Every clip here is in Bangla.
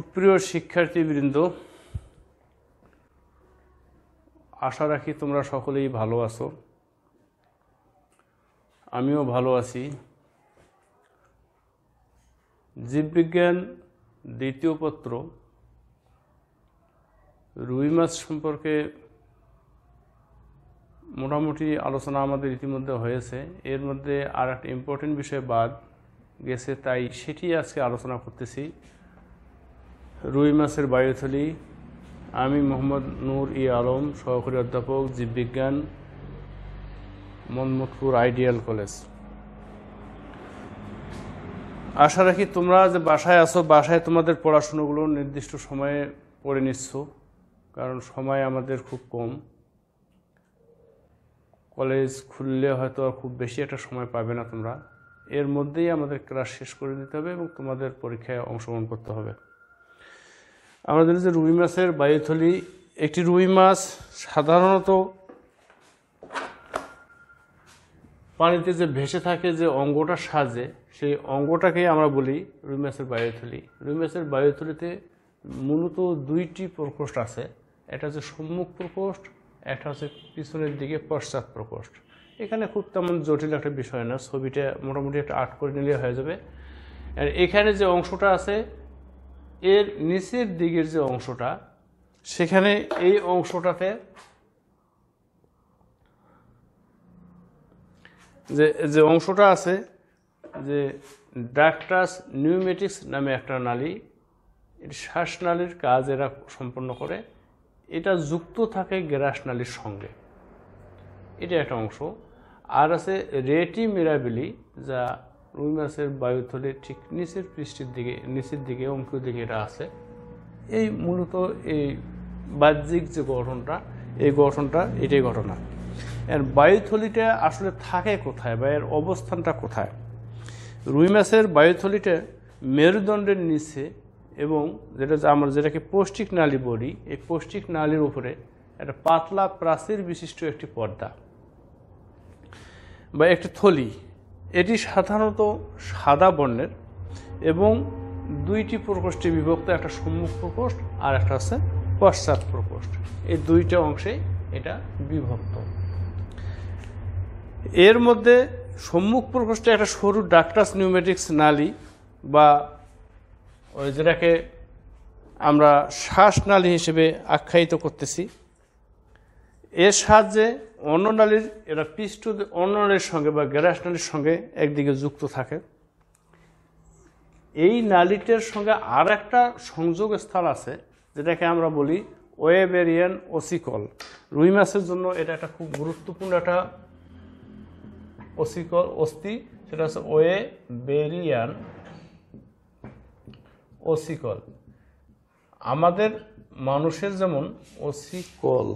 সুপ্রিয় শিক্ষার্থীবৃন্দ আশা রাখি তোমরা সকলেই ভালো আছো আমিও ভালো আছি জীববিজ্ঞান দ্বিতীয় পত্র রুই মাছ সম্পর্কে মোটামুটি আলোচনা আমাদের ইতিমধ্যে হয়েছে এর মধ্যে আর একটা ইম্পর্টেন্ট বিষয় বাদ গেছে তাই সেটি আজকে আলোচনা করতেছি রুই মাছের বায়ুথলি আমি মোহাম্মদ নূর ই আলম সহকারী অধ্যাপক জীববিজ্ঞান মনমুদপুর আইডিয়াল কলেজ আশা রাখি তোমরা যে বাসায় আসো বাসায় তোমাদের পড়াশুনোগুলো নির্দিষ্ট সময়ে পড়ে নিচ্ছ কারণ সময় আমাদের খুব কম কলেজ খুললে হয়তো আর খুব বেশি একটা সময় পাবে না তোমরা এর মধ্যেই আমাদের ক্লাস শেষ করে দিতে হবে এবং তোমাদের পরীক্ষায় অংশগ্রহণ করতে হবে আমরা জানি যে রুই মাছের বায়ুথলি একটি রুই মাছ সাধারণত পানিতে যে ভেসে থাকে যে অঙ্গটা সাজে সেই অঙ্গটাকেই আমরা বলি রুই মাছের বায়ুথলি রুই মাছের বায়ুথলিতে মূলত দুইটি প্রকোষ্ঠ আছে এটা হচ্ছে সম্মুখ প্রকোষ্ঠ একটা হচ্ছে পিছনের দিকে পশ্চাৎ প্রকোষ্ঠ এখানে খুব তেমন জটিল একটা বিষয় না ছবিটা মোটামুটি একটা আর্ট করে নিলে হয়ে যাবে আর এখানে যে অংশটা আছে এর নিচের দিকের যে অংশটা সেখানে এই অংশটাতে যে যে অংশটা আছে যে ডাক্টাস নিউমেটিক্স নামে একটা নালী এর শ্বাসনালীর কাজ এরা সম্পন্ন করে এটা যুক্ত থাকে নালীর সঙ্গে এটা একটা অংশ আর আছে রেটি মিরাবিলি যা রুই মাছের বায়ুথলির ঠিক নিচের পৃষ্ঠের দিকে নিচের দিকে অঙ্কুর দিকে এটা আছে এই মূলত এই বাহ্যিক যে গঠনটা এই গঠনটা এটাই ঘটনা এর বায়ুথলিটা আসলে থাকে কোথায় বা এর অবস্থানটা কোথায় রুই মাছের বায়ুথলিটা মেরুদণ্ডের নিচে এবং যেটা আমরা যেটাকে পৌষ্টিক নালী বলি এই পৌষ্টিক নালীর উপরে একটা পাতলা প্রাচীর বিশিষ্ট একটি পর্দা বা একটি থলি এটি সাধারণত সাদা বর্ণের এবং দুইটি প্রকোষ্ঠে বিভক্ত একটা সম্মুখ প্রকোষ্ঠ আর একটা আছে পশ্চাৎ প্রকোষ্ঠ এই দুইটা অংশে এটা বিভক্ত এর মধ্যে সম্মুখ প্রকোষ্ঠে একটা সরু ডাক্টাস নিউমেটিক্স নালি বা ওই যেটাকে আমরা শ্বাসনালী হিসেবে আখ্যায়িত করতেছি এর সাহায্যে অন্য নালীর এরা পৃষ্ঠ অন্য নালীর সঙ্গে বা গ্যারাস নালীর সঙ্গে একদিকে যুক্ত থাকে এই নালীটার সঙ্গে আর একটা সংযোগ স্থল আছে যেটাকে আমরা বলি ওয়েবেরিয়ান ওসিকল রুই মাছের জন্য এটা একটা খুব গুরুত্বপূর্ণ একটা ওসিকল অস্থি সেটা হচ্ছে ওয়ে বেরিয়ান ওসিকল আমাদের মানুষের যেমন ওসিকল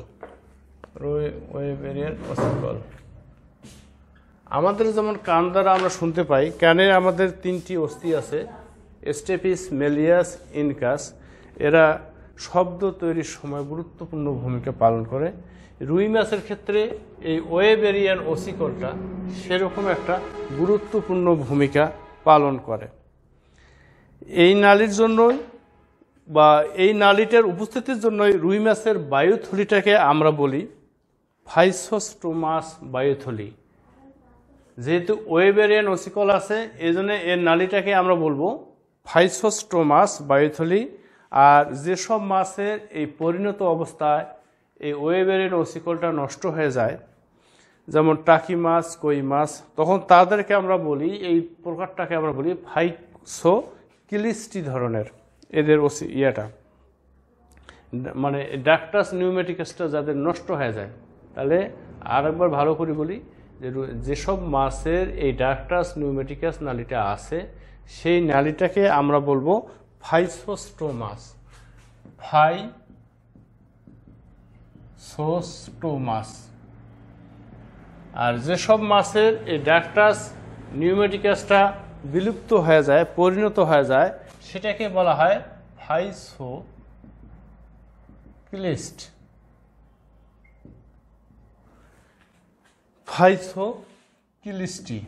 আমাদের যেমন কান দ্বারা আমরা শুনতে পাই কানের আমাদের তিনটি অস্থি আছে স্টেপিস মেলিয়াস ইনকাস এরা শব্দ তৈরির সময় গুরুত্বপূর্ণ ভূমিকা পালন করে রুই মাছের ক্ষেত্রে এই ওয়েবেরিয়ান ওসিকলটা সেরকম একটা গুরুত্বপূর্ণ ভূমিকা পালন করে এই নালীর জন্যই বা এই নালীটার উপস্থিতির জন্যই রুই মাছের বায়ুথলিটাকে আমরা বলি ফাইসোস্টোমাস বায়োথলি যেহেতু ওয়েবের এ নসিকল আছে এই জন্য এর নালিটাকে আমরা বলবো ফাইসোস্টোমাস বায়োথলি আর যেসব মাছের এই পরিণত অবস্থায় এই ওয়েবের এ নসিকলটা নষ্ট হয়ে যায় যেমন টাকি মাছ কই মাছ তখন তাদেরকে আমরা বলি এই প্রকারটাকে আমরা বলি ফাইসো কিলিস্টি ধরনের এদের ওসি ইয়েটা মানে ডাক্টাস নিউমেটিকাসটা যাদের নষ্ট হয়ে যায় তাহলে আর একবার ভালো করে বলি যে যেসব মাছের এই ডাক্টাস নিউমেটিকাস নালিটা আছে সেই নালিটাকে আমরা বলবো ফাইসোস্টোমাস ফাই সোস্টোমাস আর যেসব মাছের এই ডাক্টাস নিউমেটিকাসটা বিলুপ্ত হয়ে যায় পরিণত হয়ে যায় সেটাকে বলা হয় ফাইসো ক্লিস্ট ফাইসোকিলিস্টি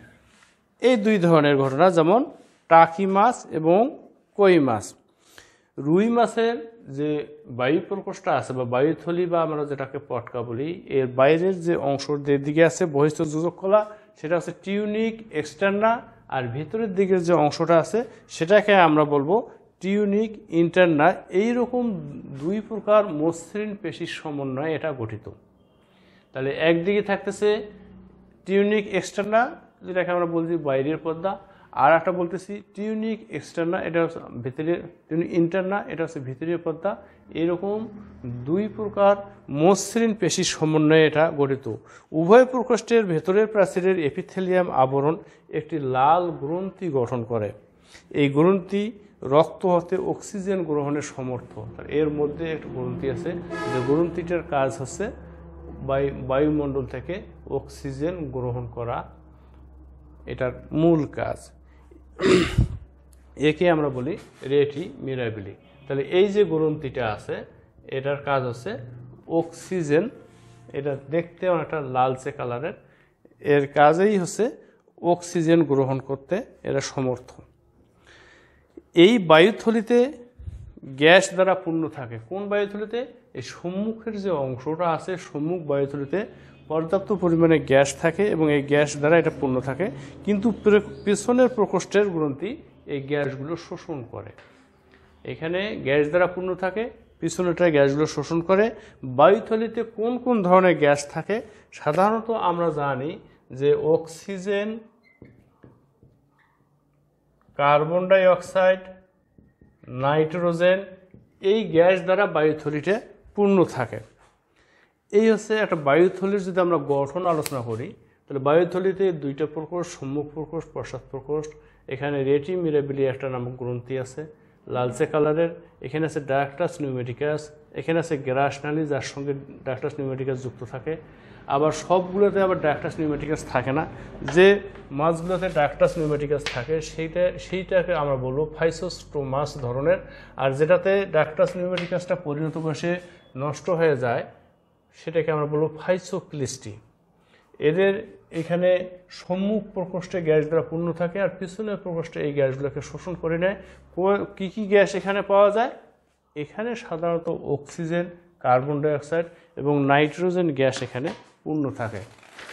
এই দুই ধরনের ঘটনা যেমন টাকি মাছ এবং কই মাছ রুই মাছের যে বায়ু প্রকোষ্ঠটা আছে বা বায়ুথলি বা আমরা যেটাকে পটকা বলি এর বাইরের যে অংশদের দিকে আছে বহিষ্ঠ যোজক কলা সেটা হচ্ছে টিউনিক এক্সটার্না আর ভিতরের দিকের যে অংশটা আছে সেটাকে আমরা বলবো টিউনিক ইন্টারনা এই রকম দুই প্রকার মসৃণ পেশির সমন্বয়ে এটা গঠিত তাহলে একদিকে থাকতেছে টিউনিক এক্সটার্না যেটাকে আমরা বলছি বাইরের পর্দা আর একটা বলতেছি টিউনিক এক্সটার্না এটা হচ্ছে ভিতরের টিউনিক ইন্টারনা এটা হচ্ছে ভিতরের পর্দা এরকম দুই প্রকার মসৃণ পেশির সমন্বয়ে এটা গঠিত উভয় প্রকোষ্ঠের ভেতরের প্রাচীরের এপিথেলিয়াম আবরণ একটি লাল গ্রন্থি গঠন করে এই গ্রন্থি রক্ত হতে অক্সিজেন গ্রহণের সমর্থ এর মধ্যে একটা গ্রন্থি আছে যে গ্রন্থিটার কাজ হচ্ছে বায়ু বায়ুমণ্ডল থেকে অক্সিজেন গ্রহণ করা এটার মূল কাজ একে আমরা বলি রেটি মিরাবিলি তাহলে এই যে গ্রন্থিটা আছে এটার কাজ হচ্ছে অক্সিজেন এটা দেখতে অনেকটা লালচে কালারের এর কাজেই হচ্ছে অক্সিজেন গ্রহণ করতে এরা সমর্থ এই বায়ুথলিতে গ্যাস দ্বারা পূর্ণ থাকে কোন বায়ুথলিতে এই সম্মুখের যে অংশটা আছে সম্মুখ বায়ুথলিতে পর্যাপ্ত পরিমাণে গ্যাস থাকে এবং এই গ্যাস দ্বারা এটা পূর্ণ থাকে কিন্তু পেছনের প্রকোষ্ঠের গ্রন্থি এই গ্যাসগুলো শোষণ করে এখানে গ্যাস দ্বারা পূর্ণ থাকে পিছনেটা গ্যাসগুলো শোষণ করে বায়ুথলিতে কোন কোন ধরনের গ্যাস থাকে সাধারণত আমরা জানি যে অক্সিজেন কার্বন ডাইঅক্সাইড নাইট্রোজেন এই গ্যাস দ্বারা বায়ুথলিতে পূর্ণ থাকে এই হচ্ছে একটা বায়ুথলির যদি আমরা গঠন আলোচনা করি তাহলে বায়ুথলিতে দুইটা প্রকোষ্ঠ সম্মুখ প্রকোষ্ঠ পশ্চাৎ প্রকোষ্ঠ এখানে রেটি মিরাবিলি একটা নামক গ্রন্থি আছে লালচে কালারের এখানে আছে ডায়াক্টাস নিউমেটিকাস এখানে আছে গ্রাসনালি যার সঙ্গে ডায়াক্টাস নিউমেটিকাস যুক্ত থাকে আবার সবগুলোতে আবার ডায়াক্টাস নিউমেটিকাস থাকে না যে মাছগুলোতে ডায়াক্টাস নিউমেটিকাস থাকে সেইটা সেইটাকে আমরা বলবো ফাইসোস্টো মাছ ধরনের আর যেটাতে ডায়াক্টাস নিউমেটিকাসটা পরিণত বসে নষ্ট হয়ে যায় সেটাকে আমরা বলবো ফাইসোক্লিস্টি এদের এখানে সম্মুখ প্রকোষ্ঠে গ্যাসগুলো পূর্ণ থাকে আর পিছনের প্রকোষ্ঠে এই গ্যাসগুলোকে শোষণ করে নেয় কী কী গ্যাস এখানে পাওয়া যায় এখানে সাধারণত অক্সিজেন কার্বন ডাইঅক্সাইড এবং নাইট্রোজেন গ্যাস এখানে পূর্ণ থাকে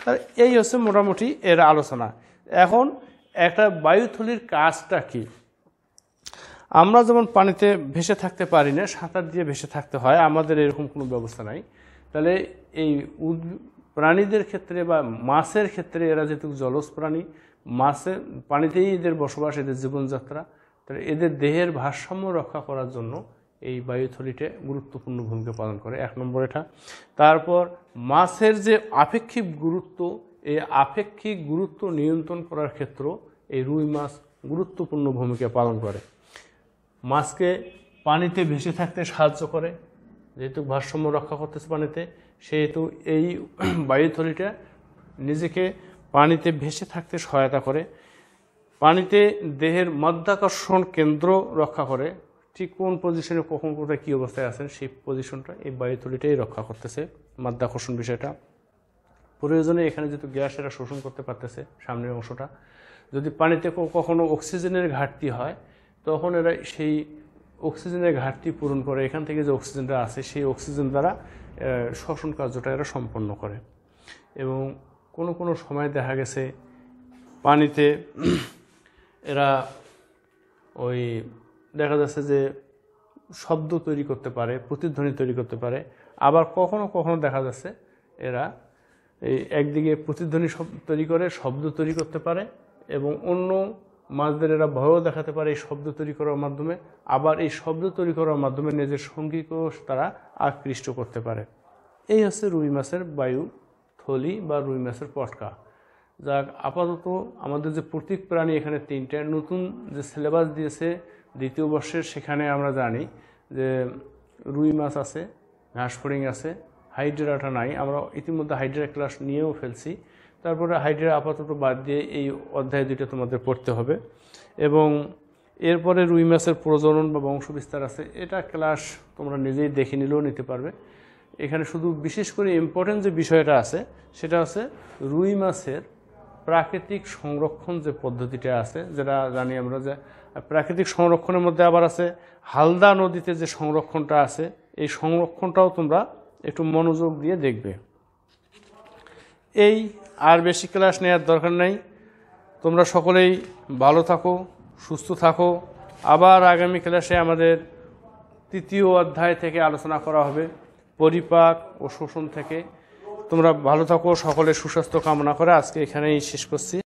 আর এই হচ্ছে মোটামুটি এর আলোচনা এখন একটা বায়ুথলির কাজটা কী আমরা যেমন পানিতে ভেসে থাকতে পারি না সাঁতার দিয়ে ভেসে থাকতে হয় আমাদের এরকম কোনো ব্যবস্থা নাই তাহলে এই প্রাণীদের ক্ষেত্রে বা মাছের ক্ষেত্রে এরা যেহেতু জলজ প্রাণী মাছে পানিতেই এদের বসবাস এদের জীবনযাত্রা তাহলে এদের দেহের ভারসাম্য রক্ষা করার জন্য এই বায়ুথলিটে গুরুত্বপূর্ণ ভূমিকা পালন করে এক নম্বর এটা তারপর মাছের যে আপেক্ষিক গুরুত্ব এই আপেক্ষিক গুরুত্ব নিয়ন্ত্রণ করার ক্ষেত্র এই রুই মাছ গুরুত্বপূর্ণ ভূমিকা পালন করে মাছকে পানিতে ভেসে থাকতে সাহায্য করে যেহেতু ভারসাম্য রক্ষা করতেছে পানিতে সেহেতু এই বায়ুথলিটা নিজেকে পানিতে ভেসে থাকতে সহায়তা করে পানিতে দেহের মাধ্যাকর্ষণ কেন্দ্র রক্ষা করে ঠিক কোন পজিশনে কখন কোথায় কী অবস্থায় আছেন সেই পজিশনটা এই বায়ুথলিটাই রক্ষা করতেছে মাধ্যাকর্ষণ বিষয়টা প্রয়োজনে এখানে যেহেতু গ্যাস এরা শোষণ করতে পারতেছে সামনের অংশটা যদি পানিতে কখনো অক্সিজেনের ঘাটতি হয় তখন এরা সেই অক্সিজেনের ঘাটতি পূরণ করে এখান থেকে যে অক্সিজেনটা আছে সেই অক্সিজেন দ্বারা শ্বসন কার্যটা এরা সম্পন্ন করে এবং কোনো কোনো সময় দেখা গেছে পানিতে এরা ওই দেখা যাচ্ছে যে শব্দ তৈরি করতে পারে প্রতিধ্বনি তৈরি করতে পারে আবার কখনো কখনো দেখা যাচ্ছে এরা এই একদিকে প্রতিধ্বনি তৈরি করে শব্দ তৈরি করতে পারে এবং অন্য মাছদের এরা ভয়ও দেখাতে পারে এই শব্দ তৈরি করার মাধ্যমে আবার এই শব্দ তৈরি করার মাধ্যমে নিজের সঙ্গীকেও তারা আকৃষ্ট করতে পারে এই হচ্ছে রুই মাছের বায়ু থলি বা রুই মাছের পটকা যা আপাতত আমাদের যে প্রতীক প্রাণী এখানে তিনটে নতুন যে সিলেবাস দিয়েছে দ্বিতীয় বর্ষের সেখানে আমরা জানি যে রুই মাছ আছে ঘাসফড়িং আছে হাইড্রাটা নাই আমরা ইতিমধ্যে হাইড্রা ক্লাস নিয়েও ফেলছি তারপরে হাইডের আপাতত বাদ দিয়ে এই অধ্যায় দুইটা তোমাদের পড়তে হবে এবং এরপরে রুই মাছের প্রজনন বা বংশবিস্তার আছে এটা ক্লাস তোমরা নিজেই দেখে নিলেও নিতে পারবে এখানে শুধু বিশেষ করে ইম্পর্টেন্ট যে বিষয়টা আছে সেটা হচ্ছে রুই মাছের প্রাকৃতিক সংরক্ষণ যে পদ্ধতিটা আছে যেটা জানি আমরা যে প্রাকৃতিক সংরক্ষণের মধ্যে আবার আছে হালদা নদীতে যে সংরক্ষণটা আছে এই সংরক্ষণটাও তোমরা একটু মনোযোগ দিয়ে দেখবে এই আর বেশি ক্লাস নেওয়ার দরকার নেই তোমরা সকলেই ভালো থাকো সুস্থ থাকো আবার আগামী ক্লাসে আমাদের তৃতীয় অধ্যায় থেকে আলোচনা করা হবে পরিপাক ও শোষণ থেকে তোমরা ভালো থাকো সকলে সুস্বাস্থ্য কামনা করে আজকে এখানেই শেষ করছি